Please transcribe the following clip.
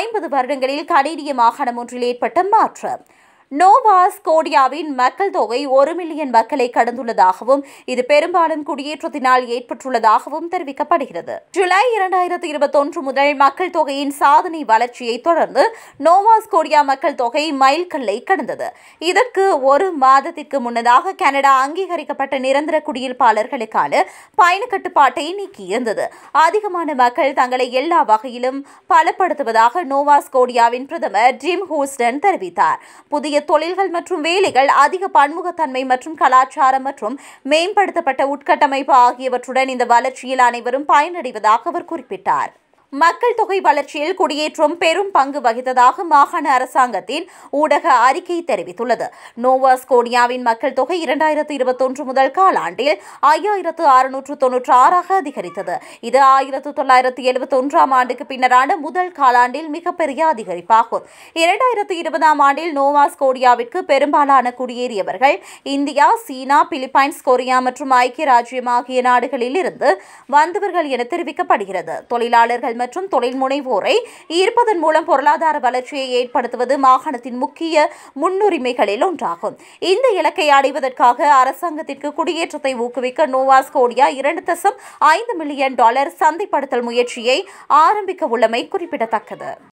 ஐம்பது வருடங்களில் கனேடிய மாகாணம் ஒன்றில் ஏற்பட்ட மாற்றம் நோவா ஸ்கோடியாவின் மக்கள் தொகை ஒரு மில்லியன் மக்களை கடந்துள்ளதாகவும் இது பெரும்பாலும் குடியேற்றத்தினால் ஏற்பட்டுள்ளதாகவும் தெரிவிக்கப்படுகிறது ஜூலை இரண்டாயிரத்தி இருபத்தொன்று முதல் மக்கள் தொகையின் சாதனை வளர்ச்சியை தொடர்ந்து நோவா ஸ்கோடியா மக்கள் தொகை மைல்கல்லை கடந்தது இதற்கு ஒரு மாதத்திற்கு முன்னதாக கனடா அங்கீகரிக்கப்பட்ட நிரந்தர குடியிருப்பாளர்களுக்கான பயண கட்டுப்பாட்டை நீக்கியிருந்தது அதிகமான மக்கள் தங்களை எல்லா வகையிலும் பலப்படுத்துவதாக நோவா ஸ்கோடியாவின் பிரதமர் ஜிம் ஹூஸ்டன் தெரிவித்தார் புதிய தொழில்கள் மற்றும் வேலைகள் அதிக பன்முகத்தன்மை மற்றும் கலாச்சாரம் மற்றும் மேம்படுத்தப்பட்ட உட்கட்டமைப்பு ஆகியவற்றுடன் இந்த வளர்ச்சியில் அனைவரும் பயனடைவதாக அவர் குறிப்பிட்டார் மக்கள் தொகை வளர்ச்சியில் குடியேற்றம் பெரும் பங்கு வகித்ததாக மாகாண அரசாங்கத்தின் ஊடக அறிக்கை தெரிவித்துள்ளது நோவா மக்கள் தொகை இரண்டாயிரத்து இருபத்தொன்று முதல் காலாண்டில் ஐயாயிரத்து அறுநூற்று தொன்னூற்று ஆறாக அதிகரித்தது இது ஆயிரத்து தொள்ளாயிரத்து எழுபத்தி ஒன்றாம் ஆண்டுக்கு பின்னரான முதல் காலாண்டில் மிகப்பெரிய அதிகரிப்பாகும் இரண்டாயிரத்து இருபதாம் ஆண்டில் நோவா பெரும்பாலான குடியேறியவர்கள் இந்தியா சீனா பிலிப்பைன்ஸ் கொரியா மற்றும் ஐக்கிய ராஜ்யம் ஆகிய நாடுகளில் இருந்து வந்தவர்கள் என தெரிவிக்கப்படுகிறது தொழிலாளர்கள் மற்றும் தொழில் முனைவோரை ஈர்ப்பதன் மூலம் பொருளாதார வளர்ச்சியை ஏற்படுத்துவது மாகாணத்தின் முக்கிய முன்னுரிமைகளில் ஒன்றாகும் இந்த இலக்கை அடைவதற்காக அரசாங்கத்திற்கு குடியேற்றத்தை ஊக்குவிக்க நோவாஸ் கோடியா இரண்டு தசம் ஐந்து மில்லியன் டாலர் சந்தைப்படுத்தல் முயற்சியை ஆரம்பிக்க உள்ளமை குறிப்பிடத்தக்கது